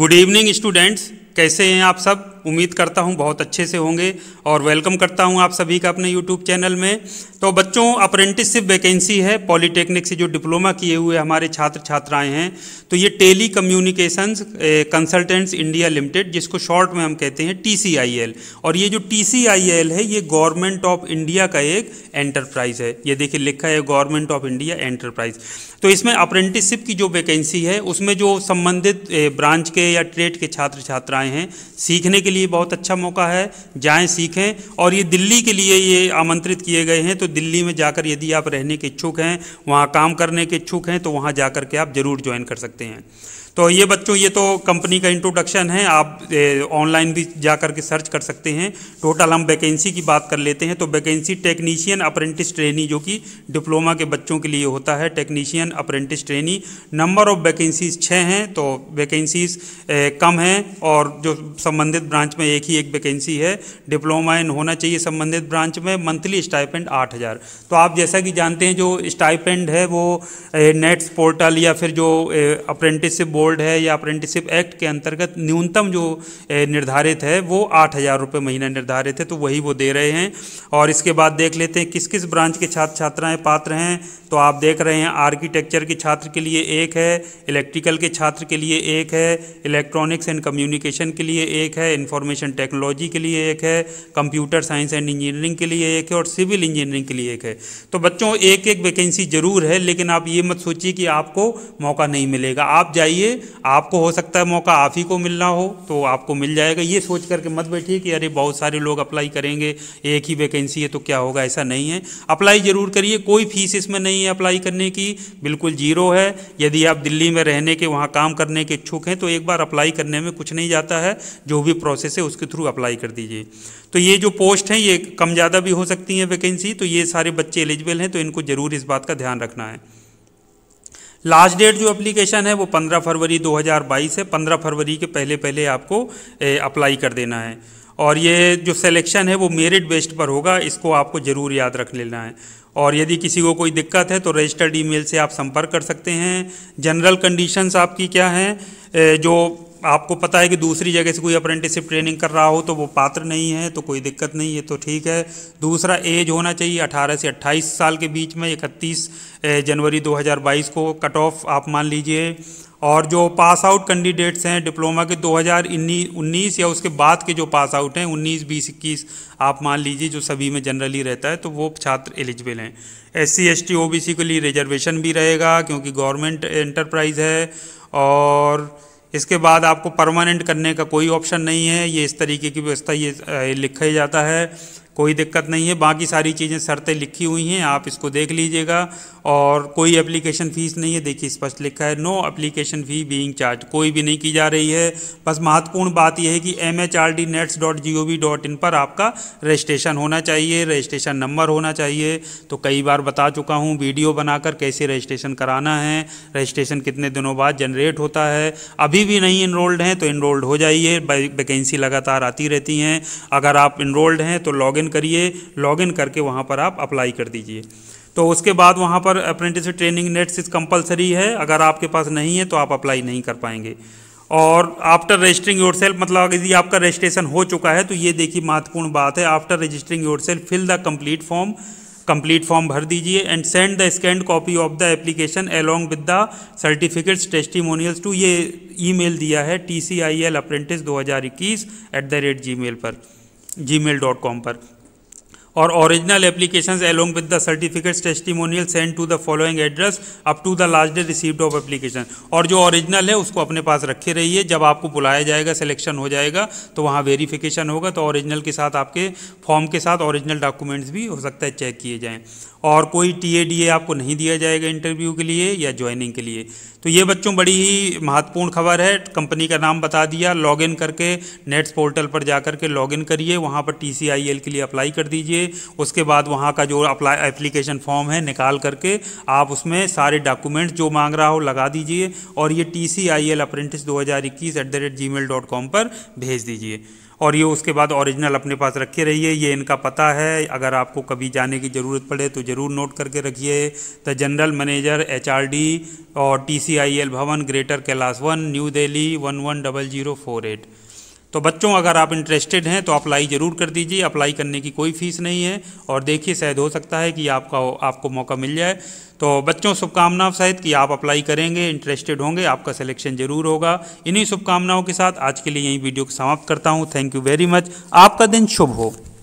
good evening students कैसे हैं आप सब उम्मीद करता हूँ बहुत अच्छे से होंगे और वेलकम करता हूँ आप सभी का अपने यूट्यूब चैनल में तो बच्चों अप्रेंटिसशिप वैकेंसी है पॉलीटेक्निक से जो डिप्लोमा किए हुए हमारे छात्र छात्राएँ हैं तो ये telecommunications consultants India limited जिसको शॉर्ट में हम कहते हैं टी और ये जो टी है ये गवर्नमेंट ऑफ इंडिया का एक एंटरप्राइज है ये देखिए लिखा है गवर्नमेंट ऑफ इंडिया एंटरप्राइज तो इसमें अप्रेंटिसशिप की जो वैकेंसी है उसमें जो संबंधित ब्रांच के या ट्रेड के छात्र छात्राएं हैं सीखने के लिए लिए बहुत अच्छा मौका है जाएं सीखें और ये दिल्ली के लिए ये आमंत्रित किए गए हैं तो दिल्ली में जाकर यदि आप रहने के इच्छुक हैं वहाँ काम करने के इच्छुक हैं तो वहाँ जा के आप ज़रूर ज्वाइन कर सकते हैं तो ये बच्चों ये तो कंपनी का इंट्रोडक्शन है आप ऑनलाइन भी जा करके सर्च कर सकते हैं टोटल हम वैकेंसी की बात कर लेते हैं तो वैकेंसी टेक्नीशियन अप्रेंटिस ट्रेनी जो कि डिप्लोमा के बच्चों के लिए होता है technician apprentice trainee number of vacancies छः हैं तो वैकेंसीज कम हैं और जो संबंधित ब्रांच में एक ही एक वैकेंसी है डिप्लोमा इन होना चाहिए संबंधित ब्रांच में मंथली स्टाइपेंड आठ हज़ार तो आप जैसा कि जानते हैं जो स्टाइपेंड है वो नेट्स पोर्टल या फिर जो अप्रेंटिसशिप बोर्ड ओल्ड है या अप्रेंटिसिप एक्ट के अंतर्गत न्यूनतम जो निर्धारित है वो आठ हज़ार रुपये महीना निर्धारित है तो वही वो दे रहे हैं और इसके बाद देख लेते हैं किस किस ब्रांच के छात्र छात्राएँ पात्र हैं तो आप देख रहे हैं आर्किटेक्चर के छात्र के लिए एक है इलेक्ट्रिकल के छात्र के लिए एक है इलेक्ट्रॉनिक्स एंड कम्युनिकेशन के लिए एक है इंफॉर्मेशन टेक्नोलॉजी के लिए एक है कंप्यूटर साइंस एंड इंजीनियरिंग के लिए एक है और सिविल इंजीनियरिंग के लिए एक है तो बच्चों एक एक वैकेंसी ज़रूर है लेकिन आप ये मत सोचिए कि आपको मौका नहीं मिलेगा आप जाइए आपको हो सकता है मौका आप ही को मिलना हो तो आपको मिल जाएगा ये सोच करके मत बैठिए कि अरे बहुत सारे लोग अप्लाई करेंगे एक ही वैकेंसी है तो क्या होगा ऐसा नहीं है अप्लाई ज़रूर करिए कोई फीस इसमें नहीं है अप्लाई करने की बिल्कुल जीरो है यदि आप दिल्ली में रहने के वहाँ काम करने के इच्छुक हैं तो एक बार अप्लाई करने में कुछ नहीं जाता है जो भी प्रोसेस है उसके थ्रू अप्लाई कर दीजिए तो ये जो पोस्ट हैं ये कम ज़्यादा भी हो सकती हैं वैकेंसी तो ये सारे बच्चे एलिजिबल हैं तो इनको ज़रूर इस बात का ध्यान रखना है लास्ट डेट जो एप्लीकेशन है वो 15 फरवरी 2022 है 15 फरवरी के पहले पहले आपको अप्लाई कर देना है और ये जो सिलेक्शन है वो मेरिट बेस्ड पर होगा इसको आपको ज़रूर याद रख लेना है और यदि किसी को कोई दिक्कत है तो रजिस्टर्ड ईमेल से आप संपर्क कर सकते हैं जनरल कंडीशंस आपकी क्या हैं जो आपको पता है कि दूसरी जगह से कोई अप्रेंटिसिप ट्रेनिंग कर रहा हो तो वो पात्र नहीं है तो कोई दिक्कत नहीं है तो ठीक है दूसरा एज होना चाहिए 18 से 28 साल के बीच में 31 जनवरी 2022 को कट ऑफ आप मान लीजिए और जो पास आउट कैंडिडेट्स हैं डिप्लोमा के 2019 या उसके बाद के जो पास आउट हैं 19 बीस इक्कीस आप मान लीजिए जो सभी में जनरली रहता है तो वो छात्र एलिजिबल हैं S C S T O B C के लिए रिजर्वेशन भी रहेगा क्योंकि गवर्नमेंट एंटरप्राइज है और इसके बाद आपको परमानेंट करने का कोई ऑप्शन नहीं है ये इस तरीके की व्यवस्था ये लिखा ही जाता है कोई दिक्कत नहीं है बाकी सारी चीज़ें शर्तें लिखी हुई हैं आप इसको देख लीजिएगा और कोई एप्लीकेशन फ़ीस नहीं है देखिए स्पष्ट लिखा है no application fee being charge कोई भी नहीं की जा रही है बस महत्वपूर्ण बात यह है कि M H R D NATS dot G O V dot in पर आपका रजिस्ट्रेशन होना चाहिए रजिस्ट्रेशन नंबर होना चाहिए तो कई बार बता चुका हूँ वीडियो बनाकर कैसे रजिस्ट्रेशन कराना है रजिस्ट्रेशन कितने दिनों बाद जनरेट होता है अभी भी नहीं इनरोल्ड हैं तो इनरोल्ड हो जाइए वैकेंसी लगातार आती रहती हैं अगर आप इनरोल्ड हैं तो लॉग लॉगिन करिए लॉगिन करके वहाँ पर आप अप्लाई कर दीजिए तो उसके बाद वहाँ पर apprentice training NATS is compulsory है अगर आपके पास नहीं है तो आप अप्लाई नहीं कर पाएंगे और आफ्टर रजिस्टरिंग योर सेल्फ मतलब यदि आपका रजिस्ट्रेशन हो चुका है तो ये देखिए महत्वपूर्ण बात है after registering yourself fill the complete form complete form भर दीजिए and send the scanned copy of the application along with the certificates testimonials to ये ईमेल दिया है T C I L apprentice दो हज़ार इक्कीस at the rate Gmail पर Gmail dot com पर और original application along with the certificates testimonial send to the following address up to the last day received of application और जो original है उसको अपने पास रखे रहिए जब आपको बुलाया जाएगा सिलेक्शन हो जाएगा तो वहाँ वेरीफिकेशन होगा तो ओरिजिनल के साथ आपके फॉर्म के साथ ओरिजिनल डॉक्यूमेंट्स भी हो सकता है चेक किए जाएँ और कोई टी आपको नहीं दिया जाएगा इंटरव्यू के लिए या ज्वाइनिंग के लिए तो ये बच्चों बड़ी ही महत्वपूर्ण खबर है कंपनी का नाम बता दिया लॉगिन करके नेट्स पोर्टल पर जा लॉग लॉगिन करिए वहाँ पर टी के लिए अप्लाई कर दीजिए उसके बाद वहाँ का जो अप्लाई एप्लीकेशन फॉर्म है निकाल करके आप उसमें सारे डॉक्यूमेंट जो मांग रहा हो लगा दीजिए और ये T C I L apprentice दो हज़ार इक्कीस at the rate Gmail dot com पर भेज दीजिए और ये उसके बाद ओरिजिनल अपने पास रखे रहिए ये इनका पता है अगर आपको कभी जाने की ज़रूरत पड़े तो ज़रूर नोट करके रखिए द जनरल मैनेजर एच और टी Bhawan greater Kailash one new Delhi one one double zero four eight तो बच्चों अगर आप इंटरेस्टेड हैं तो अप्लाई ज़रूर कर दीजिए अप्लाई करने की कोई फ़ीस नहीं है और देखिए शायद हो सकता है कि आपका आपको मौका मिल जाए तो बच्चों शुभकामनाओं सहित कि आप अप्लाई करेंगे इंटरेस्टेड होंगे आपका सिलेक्शन ज़रूर होगा इन्हीं शुभकामनाओं के साथ आज के लिए यही वीडियो को समाप्त करता हूँ थैंक यू वेरी मच आपका दिन शुभ हो